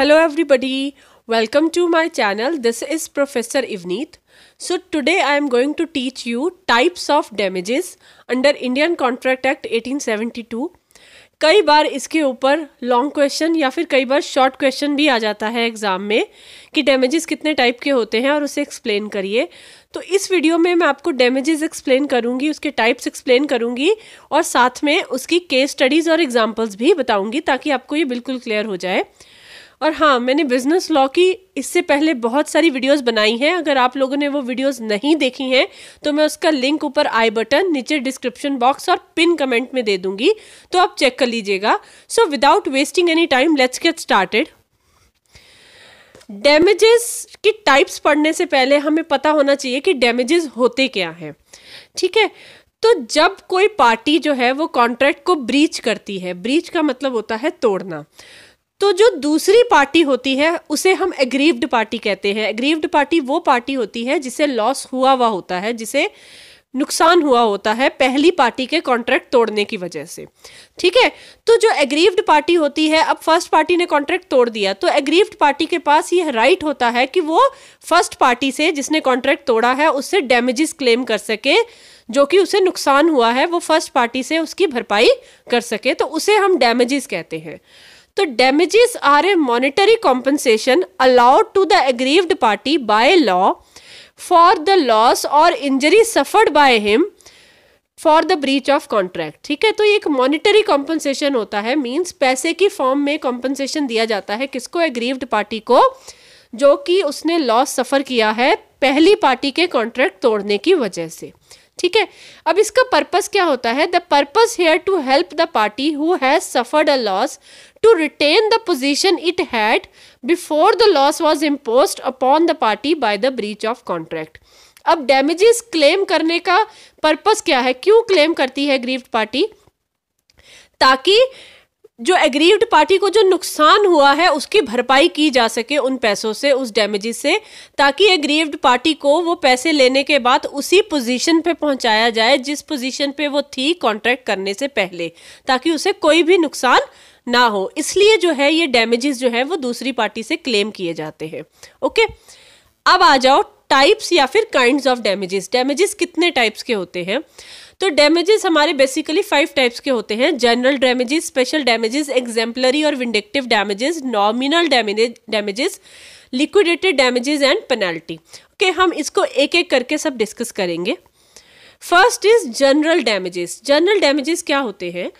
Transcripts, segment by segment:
Hello everybody welcome to my channel this is professor Evneet so today I am going to teach you types of damages under Indian contract act 1872. कई बार इसके ऊपर long question या फिर कई बार short question भी आ जाता है exam में कि डैमेजेस कितने टाइप के होते हैं और उसे एक्सप्लेन करिए तो इस वीडियो में मैं आपको डैमेजेस एक्सप्लेन करूंगी उसके टाइप्स एक्सप्लेन करूंगी और साथ में उसकी केस स्टडीज़ और एग्जांपल्स भी बताऊंगी ताकि आपको ये बिल्कुल क्लियर हो जाए और हाँ मैंने बिजनेस लॉ की इससे पहले बहुत सारी वीडियोस बनाई हैं अगर आप लोगों ने वो वीडियोस नहीं देखी हैं तो मैं उसका लिंक ऊपर आई बटन नीचे डिस्क्रिप्शन बॉक्स और पिन कमेंट में दे दूंगी तो आप चेक कर लीजिएगा so without wasting any time let's get started damages की टाइप्स पढ़ने से पहले हमें पता होना चाहिए कि डैमेजेस होते क्या हैं ठीक है तो जब कोई पार्टी जो है वो कॉन्ट्रैक्ट को ब्रीच करती है ब्रीच का मतलब होता है तोड़ना तो जो दूसरी पार्टी होती है उसे हम एग्रीव्ड पार्टी कहते हैं एग्रीव्ड पार्टी वो पार्टी होती है जिसे लॉस हुआ हुआ होता है जिसे नुकसान हुआ होता है पहली पार्टी के कॉन्ट्रैक्ट तोड़ने की वजह से ठीक है तो जो एग्रीव्ड पार्टी होती है अब फर्स्ट पार्टी ने कॉन्ट्रैक्ट तोड़ दिया तो एग्रीव्ड पार्टी के पास यह राइट होता है कि वो फर्स्ट पार्टी से जिसने कॉन्ट्रैक्ट तोड़ा है उससे डैमेजेस क्लेम कर सके जो कि उसे नुकसान हुआ है वो फर्स्ट पार्टी से उसकी भरपाई कर सके तो उसे हम डैमेजेस कहते हैं तो damages are a monetary compensation allowed to the aggrieved party by law for the loss और injury suffered by him for the breach of contract ठीक है तो एक मॉनिटरी कॉम्पनसेशन होता है मीन्स पैसे की फॉर्म में कॉम्पनसेशन दिया जाता है किसको एग्रीव्ड पार्टी को जो कि उसने लॉस सफ़र किया है पहली पार्टी के कॉन्ट्रैक्ट तोड़ने की वजह से ठीक है अब इसका पर्पस क्या होता है the purpose here to help the party who has suffered a loss to retain the position it had before the loss was impose upon the party by the breach of contract अब damages claim करने का purpose क्या है क्यों claim करती है grieved party ताकि जो एग्रीव्ड पार्टी को जो नुकसान हुआ है उसकी भरपाई की जा सके उन पैसों से उस डैमेजेस से ताकि एग्रीव्ड पार्टी को वो पैसे लेने के बाद उसी पोजीशन पे पहुंचाया जाए जिस पोजीशन पे वो थी कॉन्ट्रैक्ट करने से पहले ताकि उसे कोई भी नुकसान ना हो इसलिए जो है ये डैमेजेस जो है वो दूसरी पार्टी से क्लेम किए जाते हैं ओके अब आ जाओ टाइप्स या फिर काइंड ऑफ डैमेजेस डैमेजेस कितने टाइप्स के होते हैं तो डैमेजेस हमारे बेसिकली फाइव टाइप्स के होते हैं general damages special damages exemplary और vindictive damages nominal damages liquidated damages and penalty okay हम इसको एक एक करके सब डिस्कस करेंगे first is general damages general damages क्या होते हैं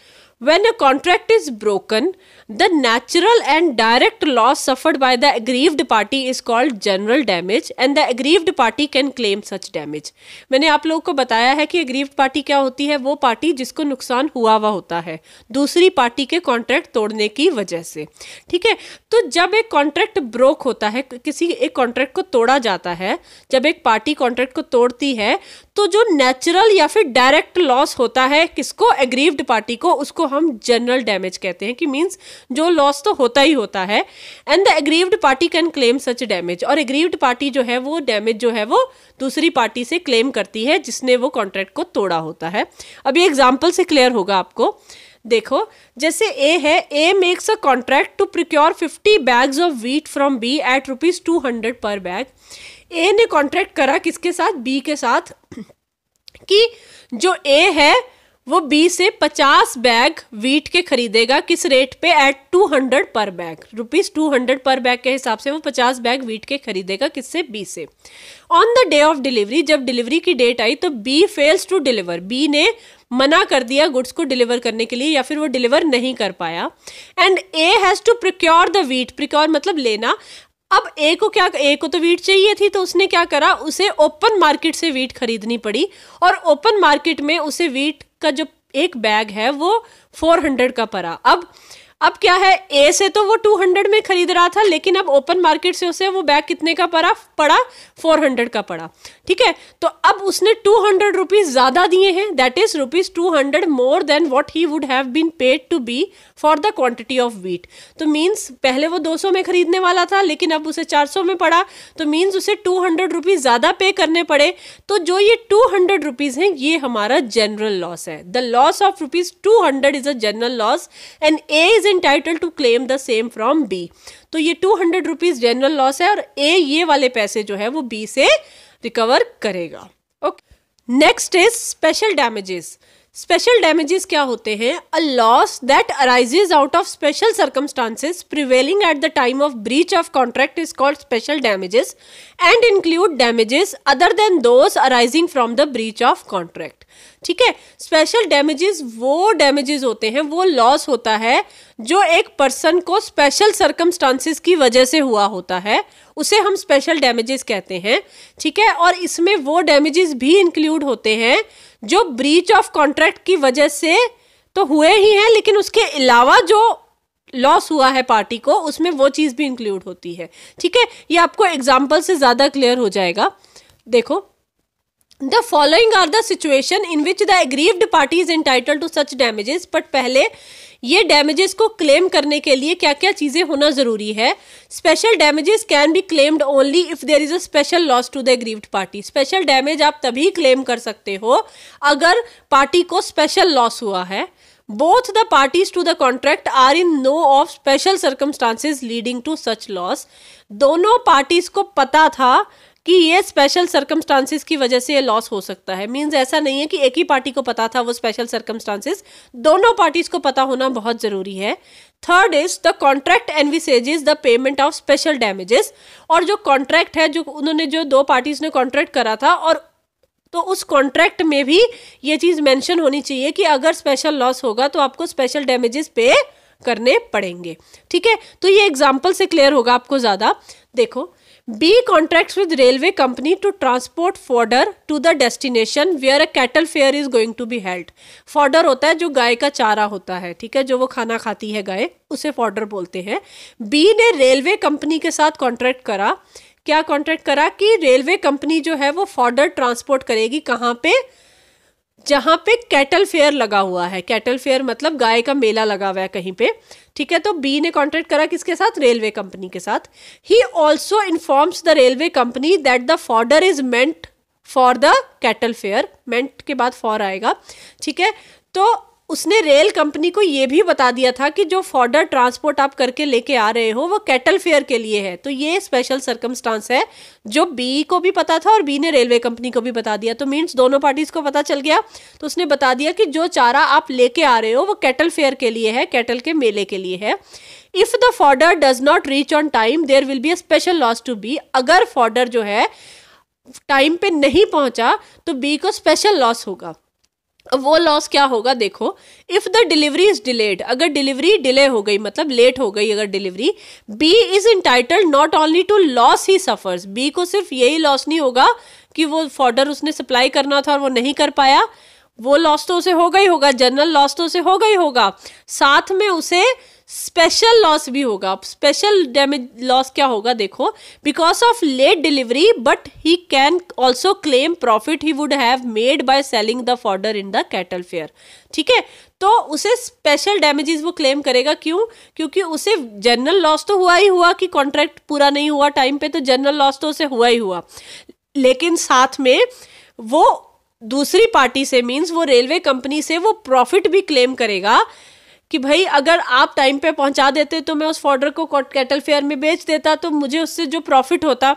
When a contract is broken, the natural and direct loss suffered by the aggrieved party is called general damage and the aggrieved party can claim such damage. मैंने आप लोगों को बताया है कि aggrieved party क्या होती है वो पार्टी जिसको नुकसान हुआ हुआ होता है दूसरी पार्टी के कॉन्ट्रैक्ट तोड़ने की वजह से ठीक है तो जब एक कॉन्ट्रैक्ट ब्रोक होता है किसी एक कॉन्ट्रैक्ट को तोड़ा जाता है जब एक पार्टी कॉन्ट्रैक्ट को तोड़ती है तो जो नेचुरल या फिर डायरेक्ट लॉस होता है किसको एग्रीव्ड पार्टी को उसको हम जनरल डैमेज कहते हैं कि मीन्स जो लॉस तो होता ही होता है and the aggrieved party can claim such damage और एग्रीव्ड पार्टी जो है वो डैमेज जो है वो दूसरी पार्टी से क्लेम करती है जिसने वो कॉन्ट्रैक्ट को तोड़ा होता है अब ये एग्जाम्पल से क्लियर होगा आपको देखो जैसे ए है A makes a contract to procure 50 bags of wheat from B at rupees two hundred per bag A ने कॉन्ट्रैक्ट करा किसके साथ बी के साथ कि जो ए है वो बी से 50 बैग वीट के खरीदेगा किस रेट पे at 200 per bag rupees hundred per bag के हिसाब से वो 50 बैग वीट के खरीदेगा किससे बी से on the day of delivery जब डिलीवरी की डेट आई तो B fails to deliver B ने मना कर दिया गुड्स को डिलीवर करने के लिए या फिर वो डिलीवर नहीं कर पाया and A has to procure the wheat procure मतलब लेना अब ए को क्या ए को तो वीट चाहिए थी तो उसने क्या करा उसे ओपन मार्केट से वीट खरीदनी पड़ी और ओपन मार्केट में उसे वीट का जो एक बैग है वो फोर हंड्रेड का पड़ा अब अब क्या है ए से तो वो 200 में खरीद रहा था लेकिन अब ओपन मार्केट से उसे वो बैग कितने का पड़ा पड़ा 400 का पड़ा ठीक है तो अब उसने 200 हंड्रेड रुपीज ज्यादा दिए हैं that is rupees 200 more than what he would have been paid to be for the quantity of wheat तो मीन्स पहले वो 200 में खरीदने वाला था लेकिन अब उसे 400 में पड़ा तो मीन्स उसे टू हंड्रेड रुपीज ज्यादा पे करने पड़े तो जो ये टू हंड्रेड रुपीज है ये हमारा जनरल लॉस है the loss of rupees two hundred is a general loss and A is entitled to claim the same from B. तो ये two hundred rupees general loss है और ए ये वाले पैसे जो है वो बी से रिकवर करेगा okay next is special damages special damages क्या होते हैं a loss that arises out of special circumstances prevailing at the time of breach of contract is called special damages and include damages other than those arising from the breach of contract ठीक है special damages वो damages होते हैं वो loss होता है जो एक पर्सन को स्पेशल सर्कमस्टांसिस की वजह से हुआ होता है उसे हम स्पेशल डैमेजेस कहते हैं ठीक है और इसमें वो डैमेजेस भी इंक्लूड होते हैं जो ब्रीच ऑफ कॉन्ट्रैक्ट की वजह से तो हुए ही हैं लेकिन उसके अलावा जो लॉस हुआ है पार्टी को उसमें वो चीज़ भी इंक्लूड होती है ठीक है ये आपको एग्जाम्पल से ज़्यादा क्लियर हो जाएगा देखो the following are the situation in which the aggrieved party is entitled to such damages but पहले ये डैमेजेस को क्लेम करने के लिए क्या क्या चीज़ें होना ज़रूरी है special damages can be claimed only if there is a special loss to the grieved party special damage आप तभी क्लेम कर सकते हो अगर पार्टी को स्पेशल लॉस हुआ है both the parties to the contract are in know of special circumstances leading to such loss दोनों पार्टीज को पता था कि ये स्पेशल सर्कमस्टांसिस की वजह से ये लॉस हो सकता है मीन्स ऐसा नहीं है कि एक ही पार्टी को पता था वो स्पेशल सर्कमस्टांसिस दोनों पार्टीज को पता होना बहुत ज़रूरी है third is the contract envisages the payment of special damages और जो कॉन्ट्रैक्ट है जो उन्होंने जो दो पार्टीज ने कॉन्ट्रैक्ट करा था और तो उस कॉन्ट्रैक्ट में भी ये चीज़ मेंशन होनी चाहिए कि अगर स्पेशल लॉस होगा तो आपको स्पेशल डैमेजेस पे करने पड़ेंगे ठीक है तो ये एग्जाम्पल से क्लियर होगा आपको ज़्यादा देखो B contract with railway company to transport fodder to the destination where a cattle fair is going to be held fodder होता है जो गाय का चारा होता है ठीक है जो वो खाना खाती है गाय उसे फॉर्डर बोलते हैं बी ने रेलवे कंपनी के साथ कॉन्ट्रैक्ट करा क्या कॉन्ट्रैक्ट करा कि रेलवे कंपनी जो है वो फॉर्डर ट्रांसपोर्ट करेगी कहाँ पे जहाँ पे कैटल फेयर लगा हुआ है कैटल फेयर मतलब गाय का मेला लगा हुआ है कहीं पे ठीक है तो बी ने कॉन्ट्रैक्ट करा किसके साथ रेलवे कंपनी के साथ he also informs the railway company that the fodder is meant for the cattle fair meant के बाद फॉर आएगा ठीक है तो उसने रेल कंपनी को ये भी बता दिया था कि जो फॉर्डर ट्रांसपोर्ट आप करके लेके आ रहे हो वो कैटल फेयर के लिए है तो ये स्पेशल सर्कमस्टांस है जो बी को भी पता था और बी ने रेलवे कंपनी को भी बता दिया तो मीन्स दोनों पार्टीज को पता चल गया तो उसने बता दिया कि जो चारा आप लेके आ रहे हो वो कैटल फेयर के लिए है कैटल के मेले के लिए है if the fodder does not reach on time there will be a special loss to B अगर फॉर्डर जो है टाइम पे नहीं पहुंचा तो बी को स्पेशल लॉस होगा वो लॉस क्या होगा देखो if the delivery is delayed अगर डिलीवरी डिले हो गई मतलब लेट हो गई अगर delivery B is entitled not only to loss he suffers B को सिर्फ यही लॉस नहीं होगा कि वो फॉर्डर उसने सप्लाई करना था और वो नहीं कर पाया वो लॉस तो उसे होगा ही होगा जनरल लॉस तो उसे होगा ही होगा साथ में उसे स्पेशल लॉस भी होगा स्पेशल डैमेज लॉस क्या होगा देखो because of late delivery but he can also claim profit he would have made by selling the fodder in the cattle fair ठीक है तो उसे स्पेशल डैमेजेस वो क्लेम करेगा क्यों क्योंकि उसे जनरल लॉस तो हुआ ही हुआ कि कॉन्ट्रैक्ट पूरा नहीं हुआ टाइम पे तो जनरल लॉस तो उसे हुआ ही हुआ लेकिन साथ में वो दूसरी पार्टी से मीन्स वो रेलवे कंपनी से वो प्रॉफिट भी क्लेम करेगा कि भाई अगर आप टाइम पे पहुंचा देते तो मैं उस फॉर्डर को कैटल फेयर में बेच देता तो मुझे उससे जो प्रॉफिट होता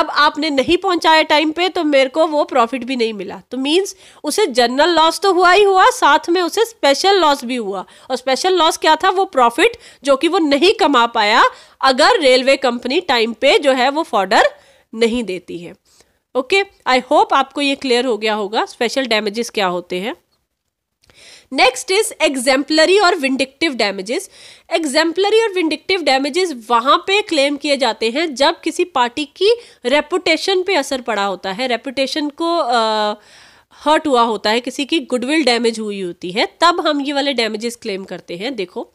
अब आपने नहीं पहुंचाया टाइम पे तो मेरे को वो प्रॉफिट भी नहीं मिला तो मीन्स उसे जनरल लॉस तो हुआ ही हुआ साथ में उसे स्पेशल लॉस भी हुआ और स्पेशल लॉस क्या था वो प्रॉफिट जो कि वो नहीं कमा पाया अगर रेलवे कंपनी टाइम पे जो है वो फॉर्डर नहीं देती है ओके आई होप आपको ये क्लियर हो गया होगा स्पेशल डैमेजेस क्या होते हैं नेक्स्ट इज एग्जेम्पलरी और विंडिक्टिव डैमेजेस एग्जेम्पलरी और विंडिक्टिव डैमेजेस वहां पे क्लेम किए जाते हैं जब किसी पार्टी की रेपुटेशन पे असर पड़ा होता है रेपुटेशन को uh, हर्ट हुआ होता है किसी की गुडविल डैमेज हुई होती है तब हम ये वाले डैमेजेस क्लेम करते हैं देखो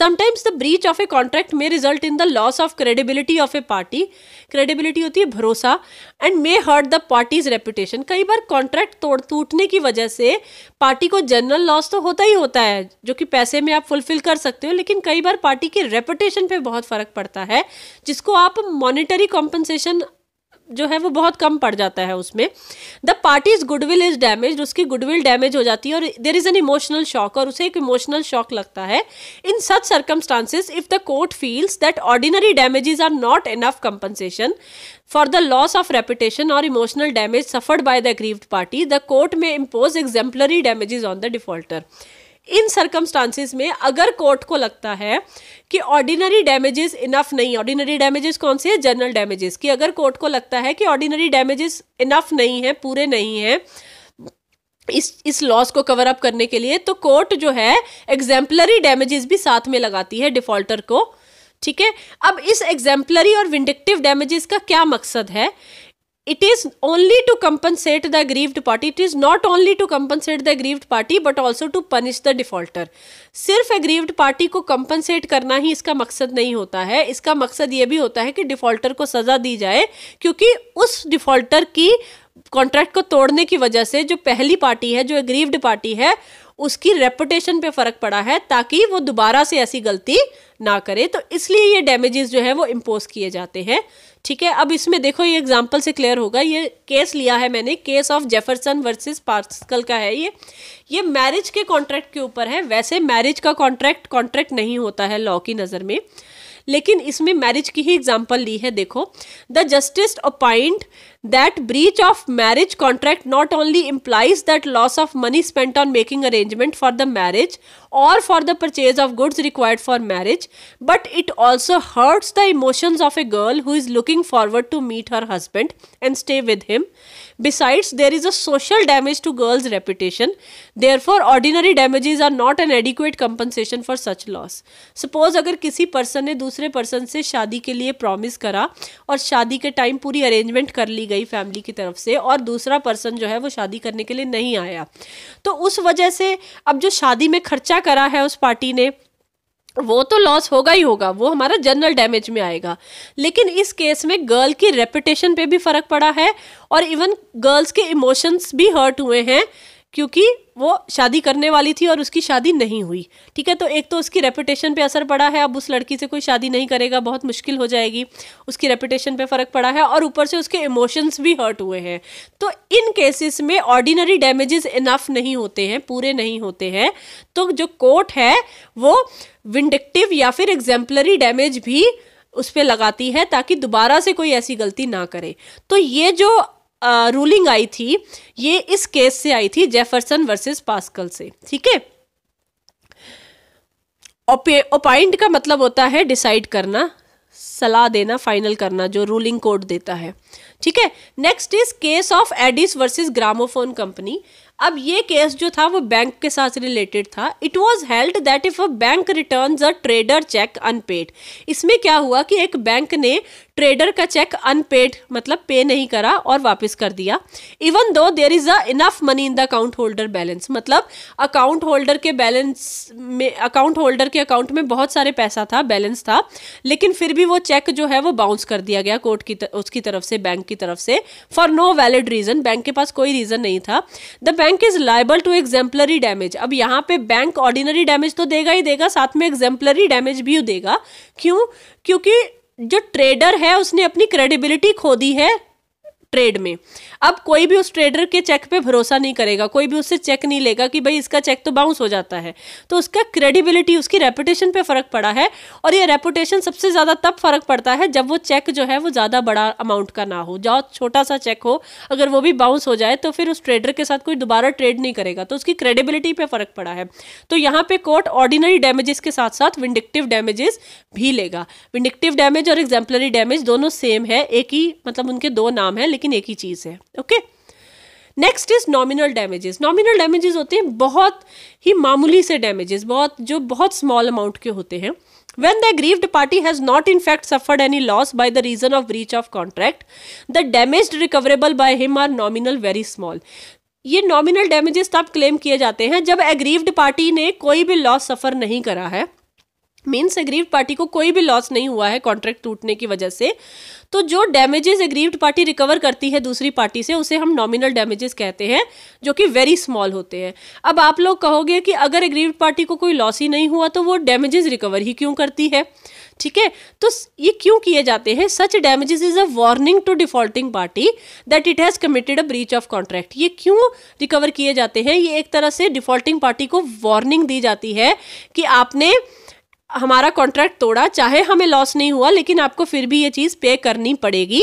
sometimes the breach of a contract may result in the loss of credibility of a party credibility होती है भरोसा and may hurt the party's reputation कई बार कॉन्ट्रैक्ट तोड़ टूटने की वजह से पार्टी को जनरल लॉस तो होता ही होता है जो कि पैसे में आप फुलफिल कर सकते हो लेकिन कई बार पार्टी की रेपुटेशन पर बहुत फर्क पड़ता है जिसको आप मॉनिटरी कॉम्पनसेशन जो है वो बहुत कम पड़ जाता है उसमें the party's goodwill is damage उसकी गुडविल डैमेज हो जाती है और there is an emotional shock और उसे एक इमोशनल शॉक लगता है in such circumstances if the court feels that ordinary damages are not enough compensation for the loss of reputation और emotional damage suffered by the grieved party the court may impose exemplary damages on the defaulter in circumstances में अगर court को लगता है कि ordinary damages enough नहीं ordinary damages कौन से हैं जनरल डैमेजेस कि अगर कोर्ट को लगता है कि ऑर्डिनरी डैमेजेस इनफ नहीं है पूरे नहीं हैं इस इस लॉस को कवर अप करने के लिए तो कोर्ट जो है एग्जाम्पलरी डैमेजेस भी साथ में लगाती है डिफॉल्टर को ठीक है अब इस एग्जाम्पलरी और विंडिक्टिव डैमेजेस का क्या मकसद है it is only to compensate the grieved party it is not only to compensate the grieved party but also to punish the defaulter सिर्फ ए ग्रीव्ड पार्टी को कंपनसेट करना ही इसका मकसद नहीं होता है इसका मकसद ये भी होता है कि डिफॉल्टर को सजा दी जाए क्योंकि उस डिफॉल्टर की कॉन्ट्रैक्ट को तोड़ने की वजह से जो पहली पार्टी है जो ग्रीव्ड पार्टी है उसकी रेपुटेशन पे फर्क पड़ा है ताकि वो दोबारा से ऐसी गलती ना करें तो इसलिए ये डैमेजेस जो है वो इम्पोज किए जाते हैं ठीक है अब इसमें देखो ये एग्जाम्पल से क्लियर होगा ये केस लिया है मैंने case of Jefferson versus Pascal का है ये ये मैरिज के कॉन्ट्रैक्ट के ऊपर है वैसे मैरिज का कॉन्ट्रैक्ट कॉन्ट्रैक्ट नहीं होता है लॉ की नज़र में लेकिन इसमें मैरिज की ही एग्जाम्पल ली है देखो the justice appoint that breach of marriage contract not only implies that loss of money spent on making arrangement for the marriage or for the purchase of goods required for marriage, but it also hurts the emotions of a girl who is looking forward to meet her husband and stay with him. Besides, there is a social damage to girls' reputation. Therefore, ordinary damages are not an adequate compensation for such loss. Suppose अगर किसी person ने दूसरे person से शादी के लिए promise करा और शादी के टाइम पूरी अरेंजमेंट गई फैमिली की तरफ से और दूसरा पर्सन जो है वो शादी करने के लिए नहीं आया तो उस वजह से अब जो शादी में खर्चा करा है उस पार्टी ने वो तो लॉस होगा ही होगा वो हमारा जनरल डैमेज में आएगा लेकिन इस केस में गर्ल की रेपुटेशन पे भी फर्क पड़ा है और इवन गर्ल्स के इमोशंस भी हर्ट हुए हैं क्योंकि वो शादी करने वाली थी और उसकी शादी नहीं हुई ठीक है तो एक तो उसकी रेपुटेशन पे असर पड़ा है अब उस लड़की से कोई शादी नहीं करेगा बहुत मुश्किल हो जाएगी उसकी रेपुटेशन पे फ़र्क पड़ा है और ऊपर से उसके इमोशंस भी हर्ट हुए हैं तो इन केसेस में ऑर्डिनरी डैमेजेस इनफ नहीं होते हैं पूरे नहीं होते हैं तो जो कोर्ट है वो विंडिक्टिव या फिर एग्जाम्पलरी डैमेज भी उस पर लगाती है ताकि दोबारा से कोई ऐसी गलती ना करे तो ये जो रूलिंग आई थी ये इस केस से आई थी जेफरसन वर्सेस पास्कल से ठीक है ओपाइंड का मतलब होता है डिसाइड करना सलाह देना फाइनल करना जो रूलिंग कोर्ट देता है ठीक है next is case of Addis versus gramophone company अब ये केस जो था वो बैंक के साथ रिलेटेड था it was held that if a bank return a trader cheque unpaid इसमें क्या हुआ कि एक बैंक ने ट्रेडर का चेक अनपेड मतलब पे नहीं करा और वापस कर दिया even though there is a enough money in the account holder balance मतलब अकाउंट होल्डर के बैलेंस में अकाउंट होल्डर के अकाउंट में बहुत सारे पैसा था बैलेंस था लेकिन फिर भी वो चेक जो है वो बाउंस कर दिया गया कोर्ट की तर, उसकी तरफ से बैंक की तरफ से for no valid reason bank के पास कोई रीजन नहीं था the bank is liable to exemplary damage अब यहाँ पे बैंक ऑर्डिनरी डैमेज तो देगा ही देगा साथ में एग्जाम्पलरी डैमेज भी देगा क्यों क्योंकि जो ट्रेडर है उसने अपनी क्रेडिबिलिटी खो दी है ट्रेड में अब कोई भी उस ट्रेडर के चेक पे भरोसा नहीं करेगा कोई भी उससे चेक नहीं लेगा कि भाई इसका चेक तो बाउंस हो जाता है तो उसका क्रेडिबिलिटी उसकी रेपुटेशन पे फ़र्क पड़ा है और ये रेपुटेशन सबसे ज़्यादा तब फ़र्क पड़ता है जब वो चेक जो है वो ज़्यादा बड़ा अमाउंट का ना हो जहाँ छोटा सा चेक हो अगर वो भी बाउंस हो जाए तो फिर उस ट्रेडर के साथ कोई दोबारा ट्रेड नहीं करेगा तो उसकी क्रेडिबिलिटी पर फ़र्क पड़ा है तो यहाँ पे कोर्ट ऑर्डिनरी डैमेजेस के साथ साथ विंडिक्टिव डैमेजेस भी लेगा विंडिक्टिव डैमेज और एग्जाम्पलरी डैमेज दोनों सेम है एक ही मतलब उनके दो नाम है लेकिन एक ही चीज़ है okay next is nominal damages nominal damages होते हैं बहुत ही मामूली से डैमेजेस बहुत जो बहुत स्मॉल अमाउंट के होते हैं when the grieved party has not in fact suffered any loss by the reason of breach of contract the damage recoverable by him are nominal very small ये नॉमिनल डैमेजेस तब claim किए जाते हैं जब aggrieved party ने कोई भी loss सफर नहीं करा है मीन्स अग्रीव पार्टी को कोई भी लॉस नहीं हुआ है कॉन्ट्रैक्ट टूटने की वजह से तो जो डैमेजेस एग्रीव्ड पार्टी रिकवर करती है दूसरी पार्टी से उसे हम नॉमिनल डैमेजेस कहते हैं जो कि वेरी स्मॉल होते हैं अब आप लोग कहोगे कि अगर एग्रीव्ड पार्टी को कोई लॉस ही नहीं हुआ तो वो डैमेजेस रिकवर ही क्यों करती है ठीक है तो ये क्यों किए जाते हैं such damages is a warning to defaulting party that it has committed a breach of contract ये क्यों रिकवर किए जाते हैं ये एक तरह से डिफॉल्टिंग पार्टी को वार्निंग दी जाती है कि आपने हमारा कॉन्ट्रैक्ट तोड़ा चाहे हमें लॉस नहीं हुआ लेकिन आपको फिर भी ये चीज़ पे करनी पड़ेगी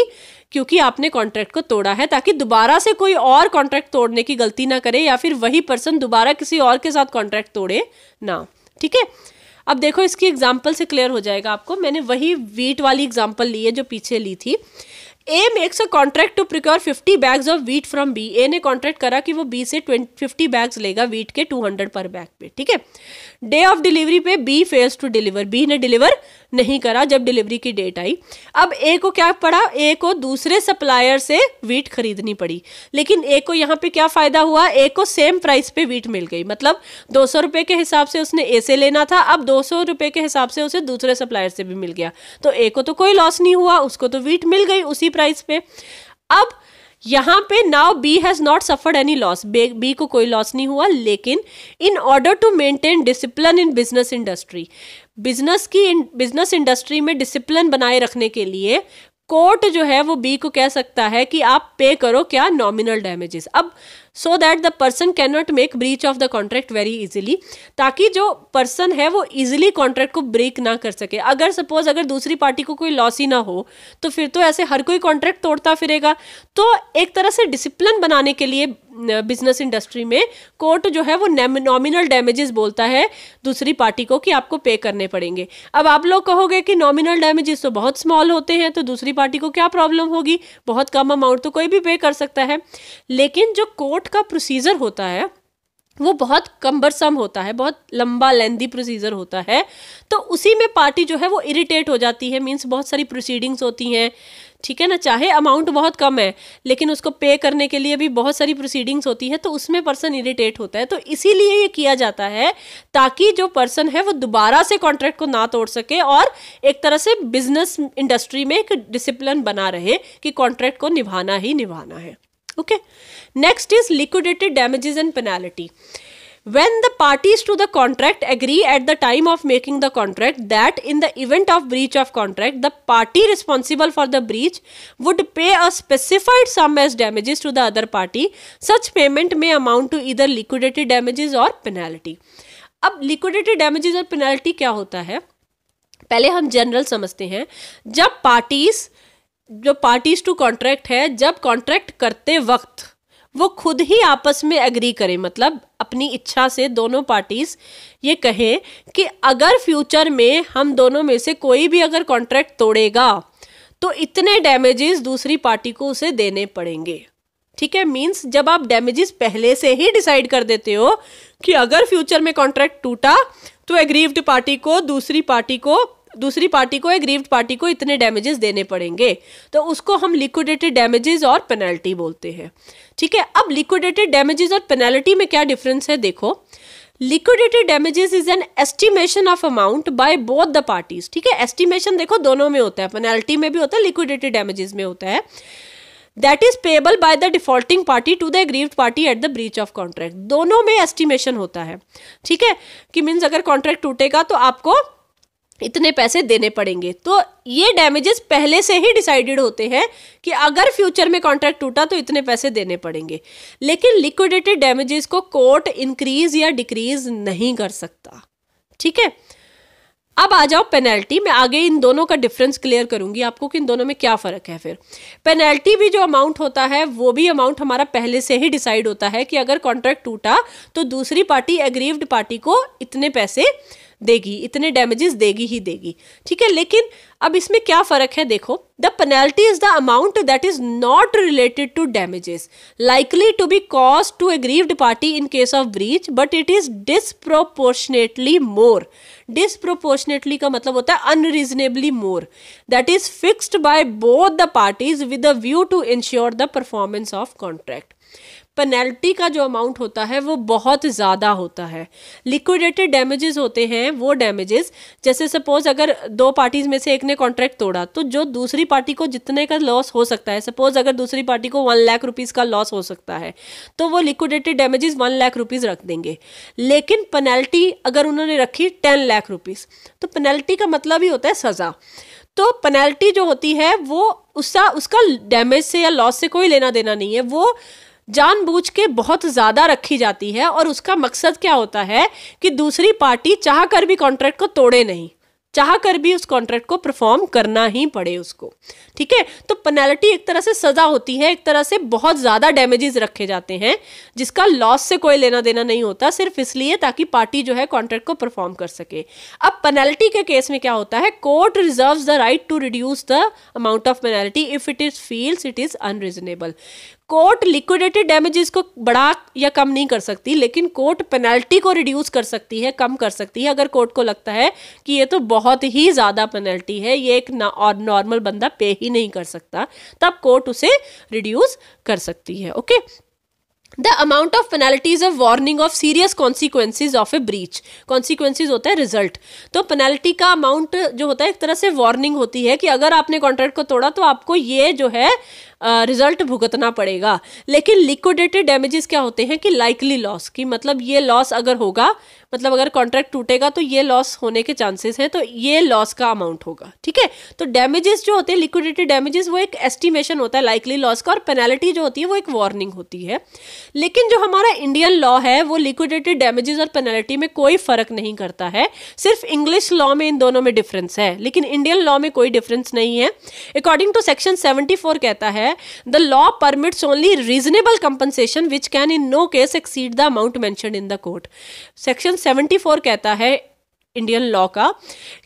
क्योंकि आपने कॉन्ट्रैक्ट को तोड़ा है ताकि दोबारा से कोई और कॉन्ट्रैक्ट तोड़ने की गलती ना करे या फिर वही पर्सन दोबारा किसी और के साथ कॉन्ट्रैक्ट तोड़े ना ठीक है अब देखो इसकी एग्जाम्पल से क्लियर हो जाएगा आपको मैंने वही वीट वाली एग्जाम्पल ली है जो पीछे ली थी A makes a contract to procure 50 bags of wheat from B A ने कॉन्ट्रैक्ट करा कि वो बी से 50 बैग्स लेगा वीट के 200 पर बैग पे ठीक है डे ऑफ डिलीवरी पे B fails to deliver B ने डिलीवर नहीं करा जब डिलीवरी की डेट आई अब ए को क्या पड़ा ए को दूसरे सप्लायर से वीट खरीदनी पड़ी लेकिन ए को यहाँ पे क्या फ़ायदा हुआ ए को सेम प्राइस पे वीट मिल गई मतलब दो सौ रुपये के हिसाब से उसने ए से लेना था अब दो सौ रुपये के हिसाब से उसे दूसरे सप्लायर से भी मिल गया तो ए को तो कोई लॉस नहीं हुआ उसको तो वीट मिल गई उसी प्राइस पे अब यहाँ पे now B has not suffered any loss B को कोई लॉस नहीं हुआ लेकिन in order to maintain discipline in business industry business की बिजनेस इंडस्ट्री में डिसिप्लिन बनाए रखने के लिए कोर्ट जो है वो बी को कह सकता है कि आप पे करो क्या नॉमिनल डैमेजेस अब so that the person can not make breach of the contract very easily ताकि जो पर्सन है वो इजिली कॉन्ट्रैक्ट को ब्रेक ना कर सके अगर सपोज अगर दूसरी पार्टी को कोई लॉस ही ना हो तो फिर तो ऐसे हर कोई कॉन्ट्रैक्ट तोड़ता फिरेगा तो एक तरह से डिसिप्लिन बनाने के लिए बिजनेस इंडस्ट्री में कोर्ट जो है वो नॉमिनल डैमेजेस बोलता है दूसरी पार्टी को कि आपको पे करने पड़ेंगे अब आप लोग कहोगे कि नॉमिनल डैमेजेस तो बहुत स्मॉल होते हैं तो दूसरी पार्टी को क्या प्रॉब्लम होगी बहुत कम अमाउंट तो कोई भी पे कर सकता है लेकिन जो कोर्ट का प्रोसीजर होता है वो बहुत कम्बरसम होता है बहुत लंबा लेंदी प्रोसीजर होता है तो उसी में पार्टी जो है वो इरिटेट हो जाती है मीन्स बहुत सारी प्रोसीडिंग्स होती हैं ठीक है ना चाहे अमाउंट बहुत कम है लेकिन उसको पे करने के लिए भी बहुत सारी प्रोसीडिंग्स होती है तो उसमें पर्सन इरिटेट होता है तो इसीलिए ये किया जाता है ताकि जो पर्सन है वो दोबारा से कॉन्ट्रैक्ट को ना तोड़ सके और एक तरह से बिजनेस इंडस्ट्री में एक डिसिप्लिन बना रहे कि कॉन्ट्रैक्ट को निभाना ही निभाना है okay next is liquidated damages and penalty when the parties to the contract agree at the time of making the contract that in the event of breach of contract the party responsible for the breach would pay a specified sum as damages to the other party such payment may amount to either liquidated damages or penalty अब liquidated damages और penalty क्या होता है पहले हम general समझते हैं जब पार्टीज जो पार्टीज टू कॉन्ट्रैक्ट है जब कॉन्ट्रैक्ट करते वक्त वो खुद ही आपस में एग्री करें मतलब अपनी इच्छा से दोनों पार्टीज ये कहें कि अगर फ्यूचर में हम दोनों में से कोई भी अगर कॉन्ट्रैक्ट तोड़ेगा तो इतने डैमेजेस दूसरी पार्टी को उसे देने पड़ेंगे ठीक है मीन्स जब आप डैमेजेस पहले से ही डिसाइड कर देते हो कि अगर फ्यूचर में कॉन्ट्रैक्ट टूटा तो एग्रीव्ड पार्टी को दूसरी पार्टी को दूसरी पार्टी को एग्रीव्ड पार्टी को इतने डैमेजेस देने पड़ेंगे तो उसको हम लिक्विडेटेड डैमेजेस और पेनल्टी बोलते हैं ठीक है अब लिक्विडेटेड डैमेजेस और पेनल्टी में क्या डिफरेंस है देखो liquidated damages is an estimation of amount by both the parties ठीक है एस्टिमेशन देखो दोनों में होता है पेनल्टी में भी होता है लिक्विडेटेड डैमेजेस में होता है that is payable by the defaulting party to the aggrieved party at the breach of contract दोनों में एस्टिमेशन होता है ठीक है कि मीन्स अगर कॉन्ट्रैक्ट टूटेगा तो आपको इतने पैसे देने पड़ेंगे तो ये डैमेजेस पहले से ही डिसाइडेड होते हैं कि अगर फ्यूचर में कॉन्ट्रैक्ट टूटा तो इतने पैसे देने पड़ेंगे लेकिन लिक्विडेटेड डैमेजेस को कोर्ट इंक्रीज या डिक्रीज नहीं कर सकता ठीक है अब आ जाओ पेनल्टी मैं आगे इन दोनों का डिफरेंस क्लियर करूंगी आपको कि इन दोनों में क्या फ़र्क है फिर पेनल्टी भी जो अमाउंट होता है वो भी अमाउंट हमारा पहले से ही डिसाइड होता है कि अगर कॉन्ट्रैक्ट टूटा तो दूसरी पार्टी एग्रीव्ड पार्टी को इतने पैसे देगी इतने डैमेजेस देगी ही देगी ठीक है लेकिन अब इसमें क्या फर्क है देखो the penalty is the amount that is not related to damages likely to be cause to aggrieved party in case of breach but it is disproportionately more disproportionately का मतलब होता है unreasonably more that is fixed by both the parties with a view to ensure the performance of contract penalty का जो amount होता है वो बहुत ज़्यादा होता है लिक्विडेटेड डैमेजेस होते हैं वो डैमेजेस जैसे सपोज अगर दो पार्टीज़ में से एक ने कॉन्ट्रैक्ट तोड़ा तो जो दूसरी पार्टी को जितने का लॉस हो सकता है सपोज अगर दूसरी पार्टी को वन लाख रुपीज़ का लॉस हो सकता है तो वो liquidated damages one lakh rupees रख देंगे लेकिन पेनल्टी अगर उन्होंने रखी टेन लाख रुपीज़ तो पेनल्टी का मतलब ही होता है सज़ा तो पेनल्टी जो होती है वो उसका उसका डैमेज से या लॉस से कोई लेना देना नहीं है वो जानबूझ के बहुत ज़्यादा रखी जाती है और उसका मकसद क्या होता है कि दूसरी पार्टी चाह कर भी कॉन्ट्रैक्ट को तोड़े नहीं चाह कर भी उस कॉन्ट्रैक्ट को परफॉर्म करना ही पड़े उसको ठीक है तो पेनल्टी एक तरह से सजा होती है एक तरह से बहुत ज़्यादा डैमेजेस रखे जाते हैं जिसका लॉस से कोई लेना देना नहीं होता सिर्फ इसलिए ताकि पार्टी जो है कॉन्ट्रैक्ट को परफॉर्म कर सके अब पेनल्टी के केस में क्या होता है court reserve the right to reduce the amount of penalty if it is feels it is unreasonable court liquidated damages को बढ़ा या कम नहीं कर सकती लेकिन कोर्ट पेनल्टी को रिड्यूस कर सकती है कम कर सकती है अगर कोर्ट को लगता है कि ये तो बहुत ही ज़्यादा पेनल्टी है ये एक नॉर्मल बंदा पे ही नहीं कर सकता तब कोर्ट उसे रिड्यूस कर सकती है okay the amount of penalty is a warning of serious consequences of a breach consequences होता है रिजल्ट तो पेनाल्टी का अमाउंट जो होता है एक तरह से वार्निंग होती है कि अगर आपने कॉन्ट्रैक्ट को तोड़ा तो आपको ये जो है रिजल्ट भुगतना पड़ेगा लेकिन लिक्विडेटेड डैमेजेस क्या होते हैं कि लाइकली लॉस की मतलब ये लॉस अगर होगा मतलब अगर कॉन्ट्रैक्ट टूटेगा तो ये लॉस होने के चांसेस हैं तो ये लॉस का अमाउंट होगा ठीक है तो डैमेजेस जो होते हैं लिक्विडेटेड डैमेजेस वो एक एस्टिमेशन होता है लाइकली लॉस का और पेनाल्टी जो होती है वो एक वार्निंग होती है लेकिन जो हमारा इंडियन लॉ है वो लिक्विडेटेड डैमेजेस और पेनाल्टी में कोई फर्क नहीं करता है सिर्फ इंग्लिश लॉ में इन दोनों में डिफरेंस है लेकिन इंडियन लॉ में कोई डिफरेंस नहीं है अकॉर्डिंग टू सेक्शन सेवेंटी कहता है है the law permits only reasonable compensation which can in no case exceed the amount mention in the court section seventy four कहता है इंडियन लॉ का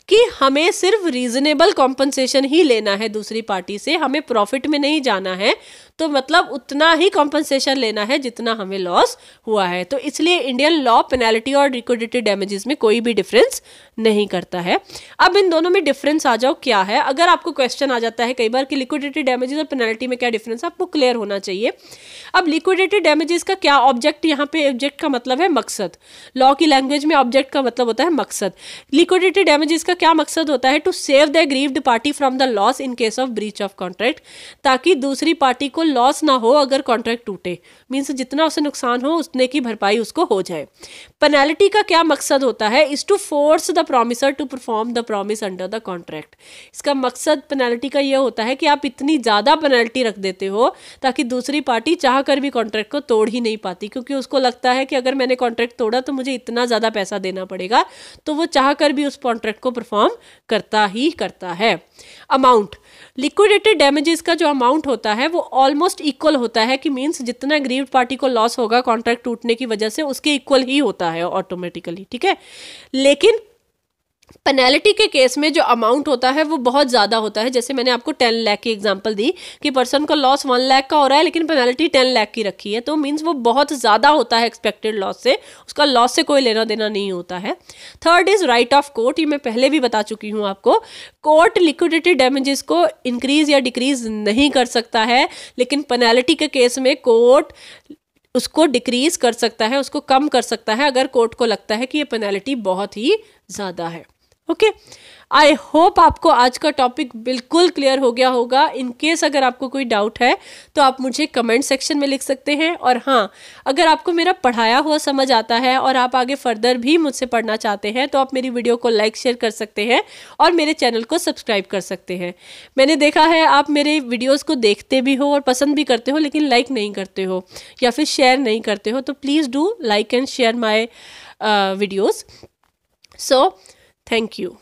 कि हमें सिर्फ रीजनेबल कॉम्पनसेशन ही लेना है दूसरी पार्टी से हमें प्रॉफिट में नहीं जाना है तो मतलब उतना ही कॉम्पनसेशन लेना है जितना हमें लॉस हुआ है तो इसलिए इंडियन लॉ पेनाल्टी और लिक्विडिटी डैमेजेस में कोई भी डिफरेंस नहीं करता है अब इन दोनों में डिफरेंस आ जाओ क्या है अगर आपको क्वेश्चन आ जाता है कई बार कि लिक्विडिटी डैमेजेस और पेनाल्टी में क्या डिफरेंस है आपको क्लियर होना चाहिए अब लिक्विडिटी डैमेजेस का क्या ऑब्जेक्ट यहाँ पे ऑब्जेक्ट का मतलब है मकसद लॉ की लैंग्वेज में ऑब्जेक्ट का मतलब होता है मकसद लिक्विडिटी डैमेजेस का का क्या मकसद होता है to save the grieved party from the loss in case of breach of contract ताकि दूसरी पार्टी को लॉस ना हो अगर कॉन्ट्रैक्ट टूटे मीन्स जितना उसे नुकसान हो उतने की भरपाई उसको हो जाए पेनल्टी का क्या मकसद होता है is to force the promisor to perform the promise under the contract इसका मकसद पेनल्टी का यह होता है कि आप इतनी ज़्यादा पेनल्टी रख देते हो ताकि दूसरी पार्टी चाह कर भी कॉन्ट्रैक्ट को तोड़ ही नहीं पाती क्योंकि उसको लगता है कि अगर मैंने कॉन्ट्रैक्ट तोड़ा तो मुझे इतना ज़्यादा पैसा देना पड़ेगा तो वो चाह कर भी उस कॉन्ट्रैक्ट को परफॉर्म करता ही करता है अमाउंट लिक्विडेटेड डैमेजेस का जो अमाउंट होता है वो ऑलमोस्ट इक्वल होता है कि मीन्स जितना ग्रीव पार्टी को लॉस होगा कॉन्ट्रैक्ट टूटने की वजह से उसके इक्वल ही होता है ऑटोमेटिकली ठीक है लेकिन पेनल्टी के केस में जो अमाउंट होता है वो बहुत ज़्यादा होता है जैसे मैंने आपको टेन लाख की एग्जांपल दी कि पर्सन का लॉस वन लाख का हो रहा है लेकिन पेनल्टी टेन लाख की रखी है तो मीन्स वो बहुत ज़्यादा होता है एक्सपेक्टेड लॉस से उसका लॉस से कोई लेना देना नहीं होता है third is right of court ये मैं पहले भी बता चुकी हूँ आपको कोर्ट लिक्विडिटी डैमेजेस को इंक्रीज या डिक्रीज नहीं कर सकता है लेकिन पेनल्टी के केस में कोर्ट उसको डिक्रीज कर सकता है उसको कम कर सकता है अगर कोर्ट को लगता है कि ये पेनल्टी बहुत ही ज़्यादा है ओके आई होप आपको आज का टॉपिक बिल्कुल क्लियर हो गया होगा इन केस अगर आपको कोई डाउट है तो आप मुझे कमेंट सेक्शन में लिख सकते हैं और हाँ अगर आपको मेरा पढ़ाया हुआ समझ आता है और आप आगे फर्दर भी मुझसे पढ़ना चाहते हैं तो आप मेरी वीडियो को लाइक शेयर कर सकते हैं और मेरे चैनल को सब्सक्राइब कर सकते हैं मैंने देखा है आप मेरे वीडियोज़ को देखते भी हो और पसंद भी करते हो लेकिन लाइक नहीं करते हो या फिर शेयर नहीं करते हो तो please do like and share my videos so Thank you.